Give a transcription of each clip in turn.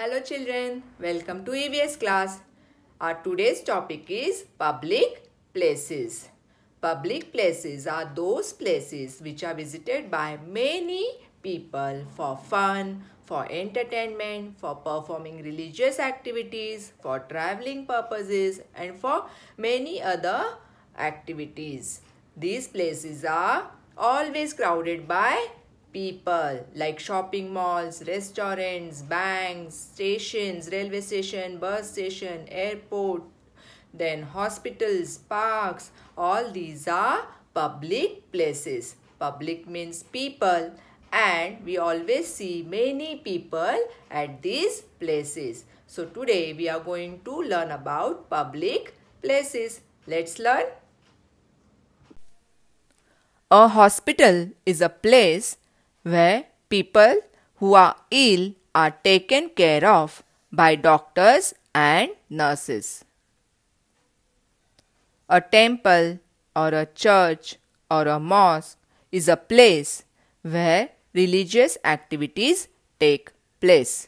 Hello children, welcome to EVS class. Our today's topic is public places. Public places are those places which are visited by many people for fun, for entertainment, for performing religious activities, for traveling purposes and for many other activities. These places are always crowded by people like shopping malls, restaurants, banks, stations, railway station, bus station, airport, then hospitals, parks, all these are public places. Public means people and we always see many people at these places. So today we are going to learn about public places. Let's learn. A hospital is a place where people who are ill are taken care of by doctors and nurses. A temple or a church or a mosque is a place where religious activities take place.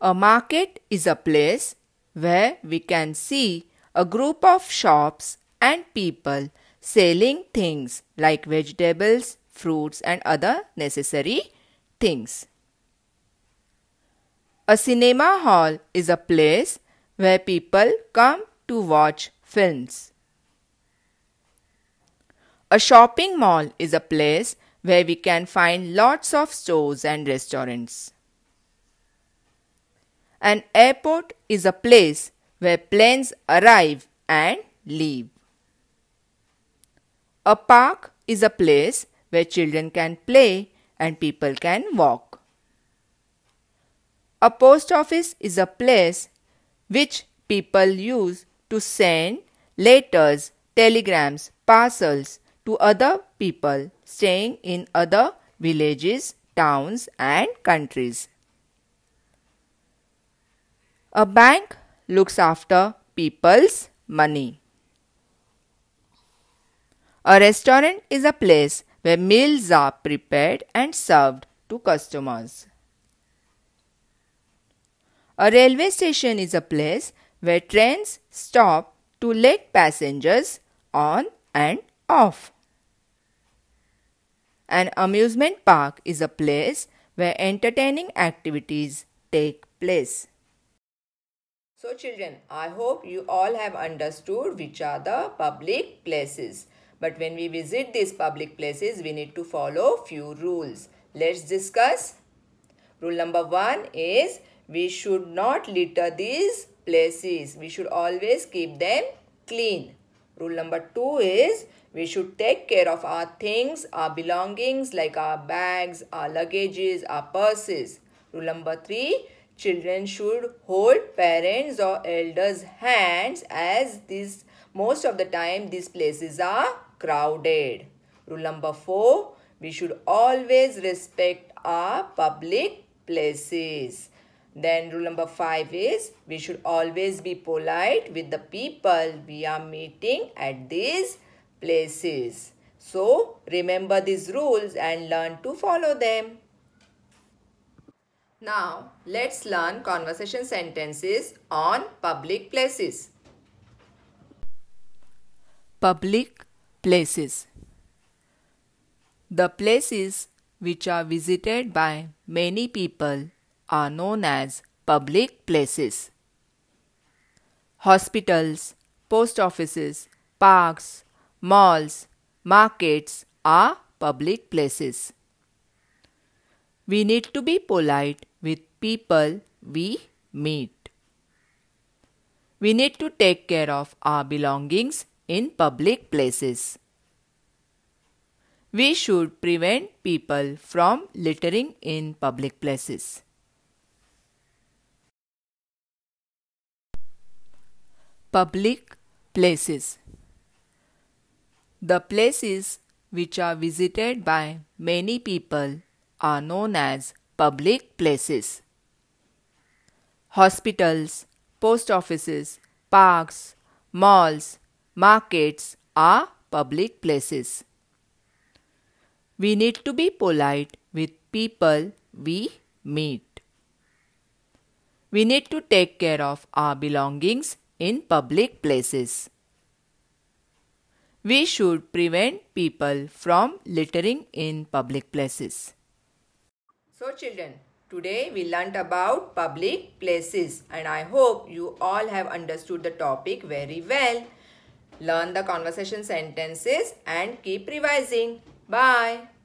A market is a place where we can see a group of shops and people selling things like vegetables, fruits and other necessary things. A cinema hall is a place where people come to watch films. A shopping mall is a place where we can find lots of stores and restaurants. An airport is a place where planes arrive and leave. A park is a place where children can play and people can walk. A post office is a place which people use to send letters, telegrams, parcels to other people staying in other villages, towns and countries. A bank looks after people's money. A restaurant is a place where meals are prepared and served to customers. A railway station is a place where trains stop to let passengers on and off. An amusement park is a place where entertaining activities take place. So children, I hope you all have understood which are the public places. But when we visit these public places, we need to follow few rules. Let's discuss. Rule number one is we should not litter these places. We should always keep them clean. Rule number two is we should take care of our things, our belongings like our bags, our luggages, our purses. Rule number three, children should hold parents or elders' hands as this most of the time these places are crowded. Rule number four, we should always respect our public places. Then rule number five is we should always be polite with the people we are meeting at these places. So remember these rules and learn to follow them. Now let's learn conversation sentences on public places. Public Places The places which are visited by many people are known as public places. Hospitals, post offices, parks, malls, markets are public places. We need to be polite with people we meet. We need to take care of our belongings in public places. We should prevent people from littering in public places. Public places. The places which are visited by many people are known as public places. Hospitals, post offices, parks, malls, Markets are public places. We need to be polite with people we meet. We need to take care of our belongings in public places. We should prevent people from littering in public places. So children, today we learnt about public places and I hope you all have understood the topic very well. Learn the conversation sentences and keep revising. Bye.